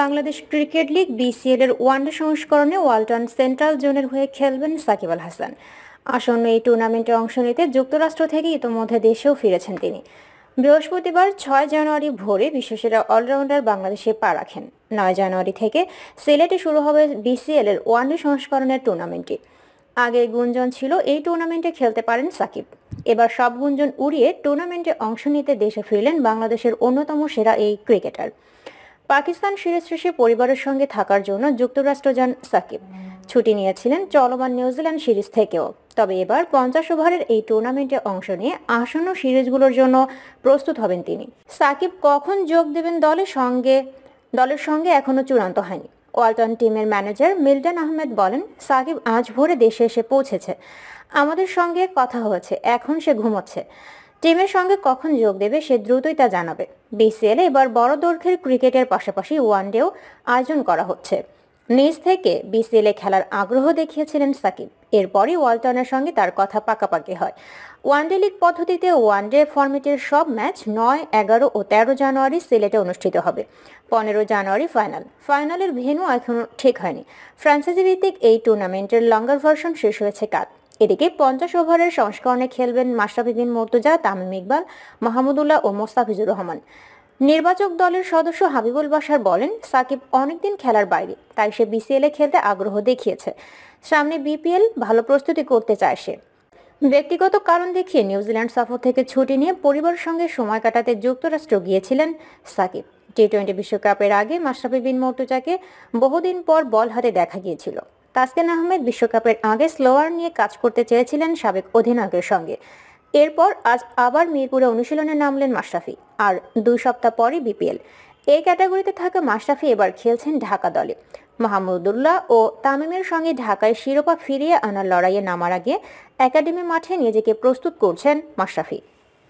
Bangladesh cricket league BCL এর one day সংস্করণে Walton central জোনের হয়ে খেলবেন সাকিব আল হাসান আসন্ন এই টুর্নামেন্টে অংশ নিতে যুক্তরাষ্ট্র থেকে ইতোমধ্যে দেশেও ফিরেছেন তিনি বৃহস্পতিবার ছয় জানুয়ারি ভোরে বিশ্বসেরা অলরাউন্ডার বাংলাদেশে পা রাখেন নয় জানুয়ারি থেকে সিলেটে শুরু হবে বিসিএল এর ওয়ানডে সংস্করণের টুর্নামেন্টটি আগে গুঞ্জন ছিল এই টুর্নামেন্টে খেলতে পারেন সাকিব এবার সব গুঞ্জন উড়িয়ে টুর্নামেন্টে অংশ নিতে দেশে ফিরলেন বাংলাদেশের অন্যতম সেরা এই ক্রিকেটার পাকিস্তান সিরিজ শেষে পরিবারের সঙ্গে থাকার জন্য যুক্তরাষ্ট্র যান সাকিব ছুটি নিয়েছিলেন চলমান নিউজিল্যান্ড সিরিজ থেকেও তবে এবার পঞ্চাশ ওভারের এই টুর্নামেন্টে অংশ নিয়ে আসন্ন সিরিজগুলোর জন্য প্রস্তুত হবেন তিনি সাকিব কখন যোগ দেবেন দলের সঙ্গে দলের সঙ্গে এখনও চূড়ান্ত হয়নি ওয়ালটন টিমের ম্যানেজার মিল্টন আহমেদ বলেন সাকিব আজ ভোরে দেশে এসে পৌঁছেছে আমাদের সঙ্গে কথা হয়েছে এখন সে ঘুমোচ্ছে টিমের সঙ্গে কখন যোগ দেবে সে দ্রুতই তা জানাবে বিসিএলে এবার বড় দৈর্ঘ্যের ক্রিকেটের পাশাপাশি ওয়ানডেও আয়োজন করা হচ্ছে নিজ থেকে বিসিএলে খেলার আগ্রহ দেখিয়েছিলেন সাকিব এরপরই ওয়ালটনের সঙ্গে তার কথা পাকাপাকি হয় ওয়ানডে লিগ পদ্ধতিতে ওয়ানডে ফর্মেটের সব ম্যাচ নয় এগারো ও তেরো জানুয়ারি সিলেটে অনুষ্ঠিত হবে পনেরো জানুয়ারি ফাইনাল ফাইনালের ভেন্যু এখনও ঠিক হয়নি ফ্রান্সাইজি ভিত্তিক এই টুর্নামেন্টের লঙ্গার ভার্সন শেষ হয়েছে কাল এদিকে পঞ্চাশ ওভারের সংস্করণে খেলবেন মাশরাফি মর্তুজা তামিম ইকবাল মাহমুদুল্লাহ ও মোস্তাফিজুর রহমান নির্বাচক দলের সদস্য হাবিবুল বাসার বলেন সাকিব অনেকদিন খেলার বাইরে তাই সে এ খেলতে আগ্রহ দেখিয়েছে সামনে বিপিএল ভালো প্রস্তুতি করতে চায় সে ব্যক্তিগত কারণ দেখিয়ে নিউজিল্যান্ড সফর থেকে ছুটি নিয়ে পরিবারের সঙ্গে সময় কাটাতে যুক্তরাষ্ট্র গিয়েছিলেন সাকিব টি টোয়েন্টি বিশ্বকাপের আগে মাশরাফি বিন মর্তুজাকে বহুদিন পর বল হাতে দেখা গিয়েছিল তাসকিন আহমেদ বিশ্বকাপের আগে স্লোয়ার নিয়ে কাজ করতে চেয়েছিলেন সাবেক অধিনায়কের সঙ্গে এরপর আজ আবার মিরপুরে অনুশীলনে নামলেন মাশরাফি আর দুই সপ্তাহ পরই বিপিএল এই ক্যাটাগরিতে থাকা মাশরাফি এবার খেলছেন ঢাকা দলে মাহমুদুল্লাহ ও তামিমের সঙ্গে ঢাকায় শিরোপা ফিরিয়ে আনার লড়াইয়ে নামার আগে একাডেমি মাঠে নিজেকে প্রস্তুত করছেন মাশরাফি